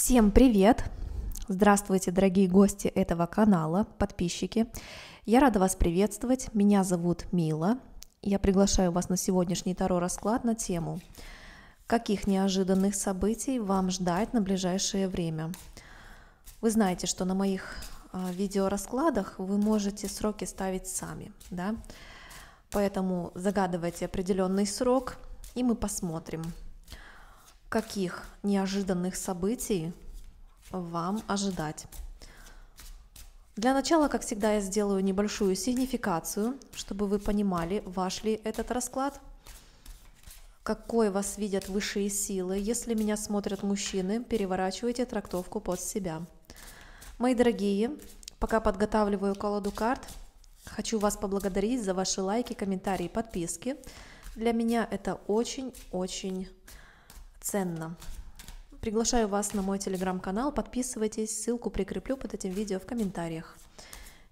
Всем привет! Здравствуйте, дорогие гости этого канала, подписчики. Я рада вас приветствовать. Меня зовут Мила. Я приглашаю вас на сегодняшний таро-расклад на тему «Каких неожиданных событий вам ждать на ближайшее время?». Вы знаете, что на моих а, видеораскладах вы можете сроки ставить сами, да? Поэтому загадывайте определенный срок, и мы посмотрим, Каких неожиданных событий вам ожидать? Для начала, как всегда, я сделаю небольшую сигнификацию, чтобы вы понимали, ваш ли этот расклад, какой вас видят высшие силы. Если меня смотрят мужчины, переворачивайте трактовку под себя. Мои дорогие, пока подготавливаю колоду карт, хочу вас поблагодарить за ваши лайки, комментарии, подписки. Для меня это очень-очень ценно. Приглашаю вас на мой телеграм-канал, подписывайтесь, ссылку прикреплю под этим видео в комментариях.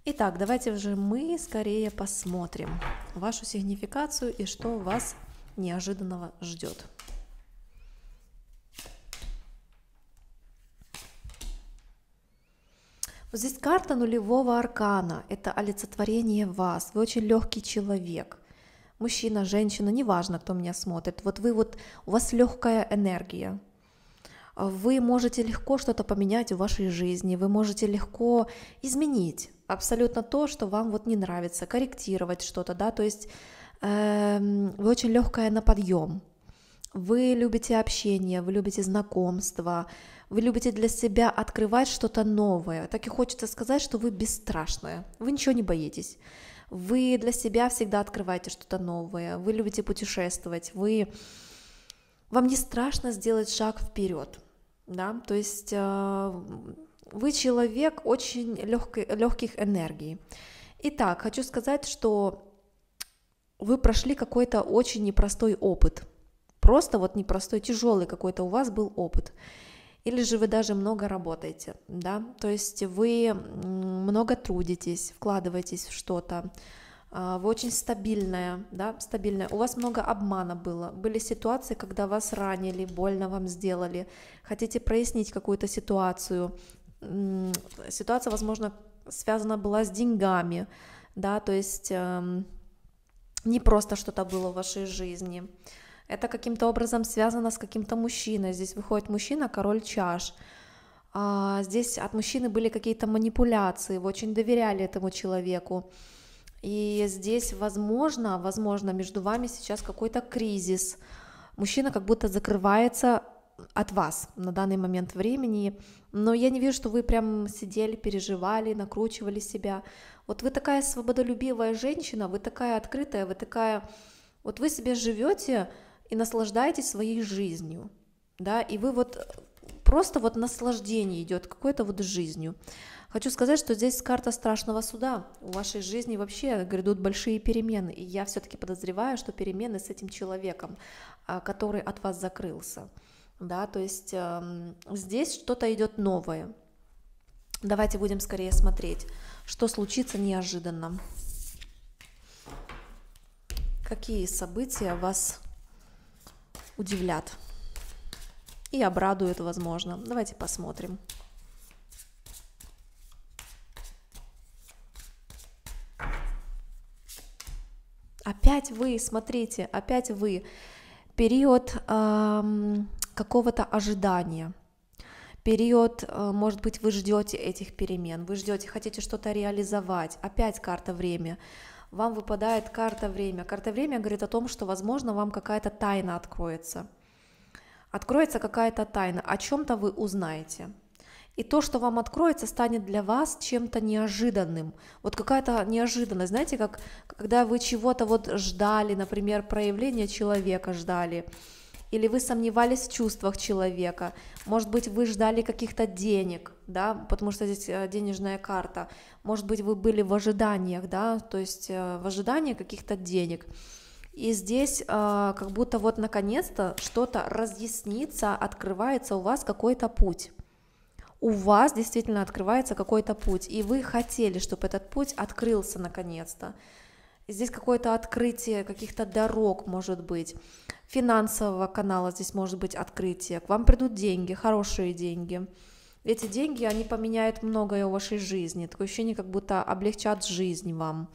Итак, давайте же мы скорее посмотрим вашу сигнификацию и что вас неожиданного ждет. здесь карта нулевого аркана. Это олицетворение вас. Вы очень легкий человек мужчина, женщина, неважно, кто меня смотрит, вот вы вот, у вас легкая энергия, вы можете легко что-то поменять в вашей жизни, вы можете легко изменить абсолютно то, что вам вот не нравится, корректировать что-то, да, то есть э, вы очень легкая на подъем, вы любите общение, вы любите знакомства, вы любите для себя открывать что-то новое. Так и хочется сказать, что вы бесстрашная, вы ничего не боитесь. Вы для себя всегда открываете что-то новое, вы любите путешествовать, вы... вам не страшно сделать шаг вперед, да, то есть э, вы человек очень легкой, легких энергий. Итак, хочу сказать, что вы прошли какой-то очень непростой опыт. Просто вот непростой, тяжелый какой-то у вас был опыт или же вы даже много работаете, да, то есть вы много трудитесь, вкладываетесь в что-то, а, вы очень стабильная, да, стабильная. У вас много обмана было. Были ситуации, когда вас ранили, больно вам сделали, хотите прояснить какую-то ситуацию. Ситуация, возможно, связана была с деньгами, да, то есть эм, не просто что-то было в вашей жизни это каким-то образом связано с каким-то мужчиной. Здесь выходит мужчина, король чаш. А здесь от мужчины были какие-то манипуляции, вы очень доверяли этому человеку. И здесь, возможно, возможно, между вами сейчас какой-то кризис. Мужчина как будто закрывается от вас на данный момент времени, но я не вижу, что вы прям сидели, переживали, накручивали себя. Вот вы такая свободолюбивая женщина, вы такая открытая, вы такая... Вот вы себе живете, и наслаждайтесь своей жизнью, да, и вы вот э, просто вот наслаждение идет какой-то вот жизнью. Хочу сказать, что здесь карта страшного суда. У вашей жизни вообще грядут большие перемены, и я все-таки подозреваю, что перемены с этим человеком, а, который от вас закрылся. Да, то есть э, здесь что-то идет новое. Давайте будем скорее смотреть, что случится неожиданно. Какие события вас удивлят и обрадуют, возможно. Давайте посмотрим. Опять вы, смотрите, опять вы. Период эм, какого-то ожидания. Период, э, может быть, вы ждете этих перемен, вы ждете, хотите что-то реализовать. Опять карта время вам выпадает карта время. Карта время говорит о том, что, возможно, вам какая-то тайна откроется. Откроется какая-то тайна, о чем-то вы узнаете. И то, что вам откроется, станет для вас чем-то неожиданным. Вот какая-то неожиданность, знаете, как когда вы чего-то вот ждали, например, проявление человека ждали, или вы сомневались в чувствах человека, может быть, вы ждали каких-то денег, да, потому что здесь э, денежная карта, может быть, вы были в ожиданиях, да, то есть э, в ожидании каких-то денег. И здесь э, как будто вот наконец-то что-то разъяснится, открывается у вас какой-то путь. У вас действительно открывается какой-то путь, и вы хотели, чтобы этот путь открылся наконец-то. Здесь какое-то открытие каких-то дорог, может быть финансового канала здесь может быть открытие. К вам придут деньги, хорошие деньги. Эти деньги, они поменяют многое в вашей жизни. Такое ощущение, как будто облегчат жизнь вам.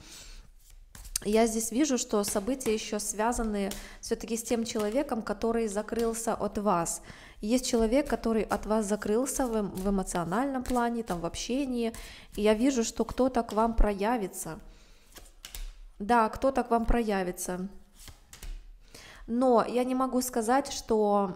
Я здесь вижу, что события еще связаны все-таки с тем человеком, который закрылся от вас. Есть человек, который от вас закрылся в, эмоциональном плане, там в общении. И я вижу, что кто-то к вам проявится. Да, кто-то к вам проявится но я не могу сказать, что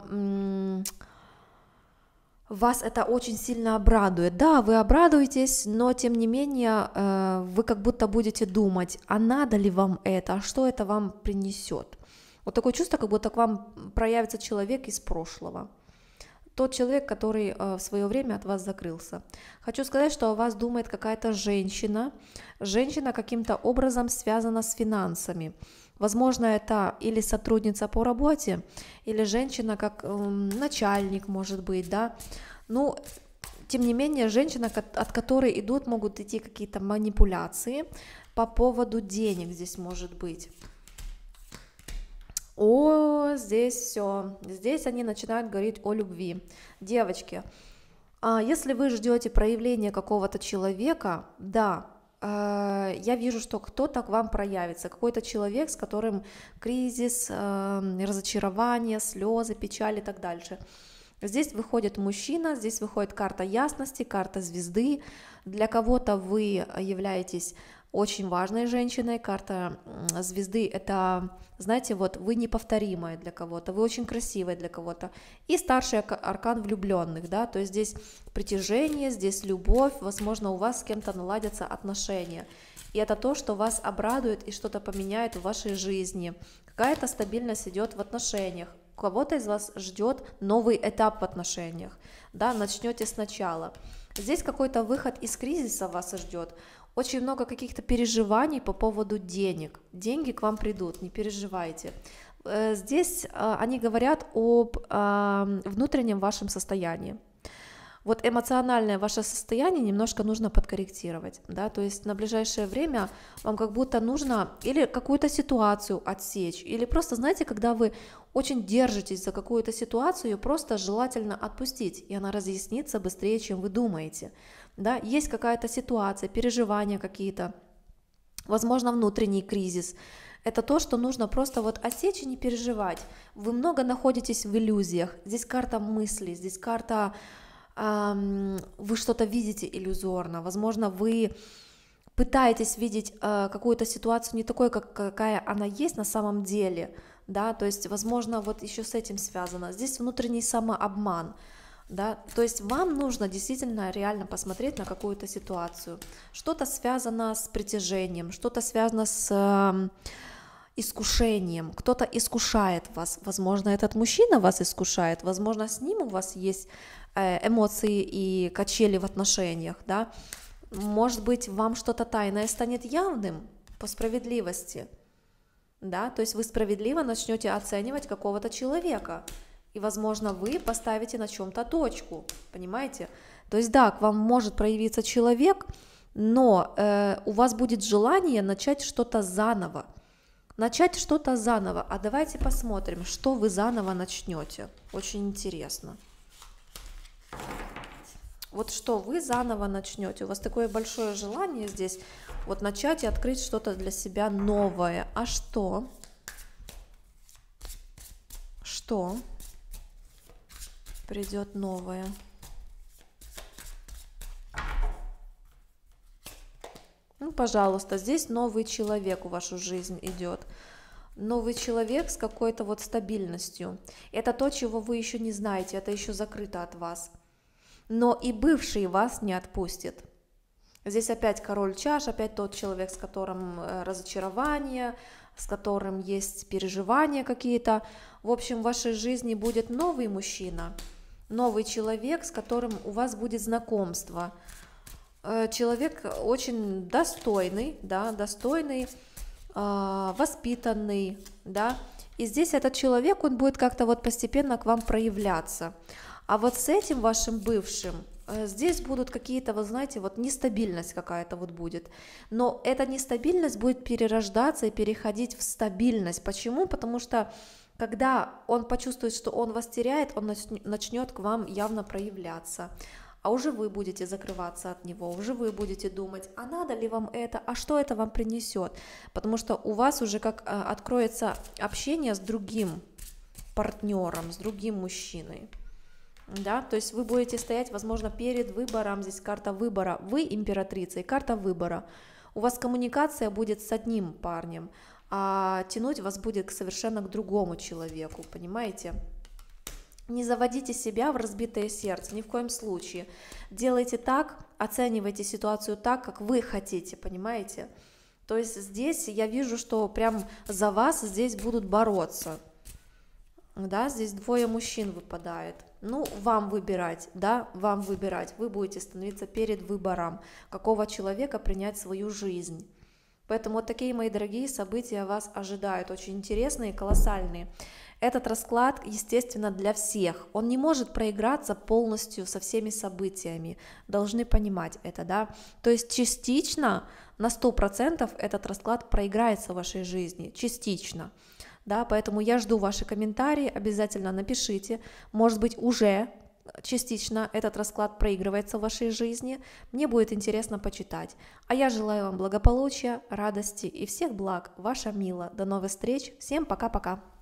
вас это очень сильно обрадует. Да, вы обрадуетесь, но тем не менее э, вы как будто будете думать, а надо ли вам это, а что это вам принесет. Вот такое чувство, как будто к вам проявится человек из прошлого. Тот человек, который э, в свое время от вас закрылся. Хочу сказать, что о вас думает какая-то женщина. Женщина каким-то образом связана с финансами. Возможно, это или сотрудница по работе, или женщина как э, начальник, может быть, да. Ну, тем не менее, женщина, от которой идут, могут идти какие-то манипуляции по поводу денег здесь может быть. О, здесь все. Здесь они начинают говорить о любви. Девочки, а если вы ждете проявления какого-то человека, да, Э, я вижу, что кто-то к вам проявится, какой-то человек, с которым кризис, эм, разочарование, слезы, печаль и так дальше. Здесь выходит мужчина, здесь выходит карта ясности, карта звезды. Для кого-то вы являетесь очень важной женщиной. Карта звезды — это, знаете, вот вы неповторимая для кого-то, вы очень красивая для кого-то. И старший аркан влюбленных, да, то есть здесь притяжение, здесь любовь, возможно, у вас с кем-то наладятся отношения. И это то, что вас обрадует и что-то поменяет в вашей жизни. Какая-то стабильность идет в отношениях. Кого-то из вас ждет новый этап в отношениях. Да, начнете сначала. Здесь какой-то выход из кризиса вас ждет очень много каких-то переживаний по поводу денег. Деньги к вам придут, не переживайте. Э, здесь э, они говорят об эм, внутреннем вашем состоянии вот эмоциональное ваше состояние немножко нужно подкорректировать, да, то есть на ближайшее время вам как будто нужно или какую-то ситуацию отсечь, или просто, знаете, когда вы очень держитесь за какую-то ситуацию, ее просто желательно отпустить, и она разъяснится быстрее, чем вы думаете, да, есть какая-то ситуация, переживания какие-то, возможно, внутренний кризис, это то, что нужно просто вот осечь и не переживать. Вы много находитесь в иллюзиях. Здесь карта мысли, здесь карта вы что-то видите иллюзорно, возможно, вы пытаетесь видеть э, какую-то ситуацию не такой, как, какая она есть на самом деле, да, то есть, возможно, вот еще с этим связано. Здесь внутренний самообман, да, то есть вам нужно действительно реально посмотреть на какую-то ситуацию. Что-то связано с притяжением, что-то связано с... Эм, искушением, кто-то искушает вас, возможно, этот мужчина вас искушает, возможно, с ним у вас есть э, эмоции и качели в отношениях, да, может быть, вам что-то тайное станет явным по справедливости, да, то есть вы справедливо начнете оценивать какого-то человека, и, возможно, вы поставите на чем-то точку, понимаете? То есть, да, к вам может проявиться человек, но э, у вас будет желание начать что-то заново, Начать что-то заново. А давайте посмотрим, что вы заново начнете. Очень интересно. Вот что вы заново начнете. У вас такое большое желание здесь вот начать и открыть что-то для себя новое. А что? Что придет новое? Ну, пожалуйста, здесь новый человек в вашу жизнь идет. Новый человек с какой-то вот стабильностью. Это то, чего вы еще не знаете, это еще закрыто от вас. Но и бывший вас не отпустит. Здесь опять король чаш, опять тот человек, с которым э, разочарование, с которым есть переживания какие-то. В общем, в вашей жизни будет новый мужчина, новый человек, с которым у вас будет знакомство – Э, человек очень достойный, да, достойный, а, воспитанный, да, и здесь этот человек, он будет как-то вот постепенно к вам проявляться. А вот с этим вашим бывшим э, здесь будут какие-то, вы знаете, вот нестабильность какая-то вот будет. Но эта нестабильность будет перерождаться и переходить в стабильность. Почему? Потому что когда он почувствует, что он вас теряет, он начнет к вам явно проявляться а уже вы будете закрываться от него, уже вы будете думать, а надо ли вам это, а что это вам принесет, потому что у вас уже как э, откроется общение с другим партнером, с другим мужчиной. Да, то есть вы будете стоять, возможно, перед выбором, здесь карта выбора, вы императрица и карта выбора. У вас коммуникация будет с одним парнем, а тянуть вас будет совершенно к другому человеку, понимаете? Не заводите себя в разбитое сердце, ни в коем случае. Делайте так, оценивайте ситуацию так, как вы хотите, понимаете? То есть здесь я вижу, что прям за вас здесь будут бороться. Да, здесь двое мужчин выпадает. Ну, вам выбирать, да, вам выбирать. Вы будете становиться перед выбором, какого человека принять свою жизнь. Поэтому вот такие, мои дорогие, события вас ожидают, очень интересные, колоссальные. Этот расклад, естественно, для всех. Он не может проиграться полностью со всеми событиями. Должны понимать это, да. То есть частично на 100% этот расклад проиграется в вашей жизни. Частично. Да, поэтому я жду ваши комментарии, обязательно напишите. Может быть, уже частично этот расклад проигрывается в вашей жизни, мне будет интересно почитать. А я желаю вам благополучия, радости и всех благ. Ваша Мила. До новых встреч. Всем пока-пока.